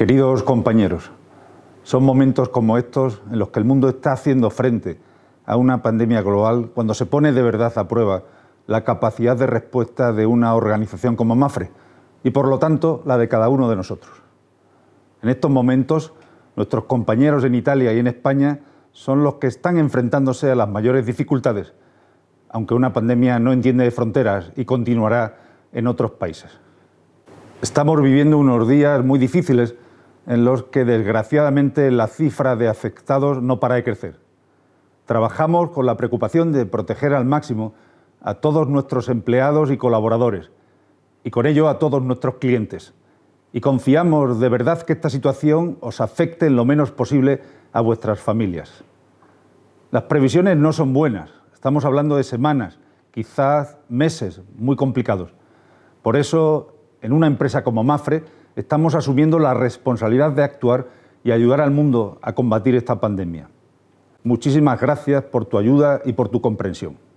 Queridos compañeros, son momentos como estos en los que el mundo está haciendo frente a una pandemia global cuando se pone de verdad a prueba la capacidad de respuesta de una organización como MAFRE y por lo tanto la de cada uno de nosotros. En estos momentos, nuestros compañeros en Italia y en España son los que están enfrentándose a las mayores dificultades, aunque una pandemia no entiende de fronteras y continuará en otros países. Estamos viviendo unos días muy difíciles en los que desgraciadamente la cifra de afectados no para de crecer. Trabajamos con la preocupación de proteger al máximo a todos nuestros empleados y colaboradores, y con ello a todos nuestros clientes. Y confiamos de verdad que esta situación os afecte lo menos posible a vuestras familias. Las previsiones no son buenas, estamos hablando de semanas, quizás meses muy complicados. Por eso en una empresa como Mafre estamos asumiendo la responsabilidad de actuar y ayudar al mundo a combatir esta pandemia. Muchísimas gracias por tu ayuda y por tu comprensión.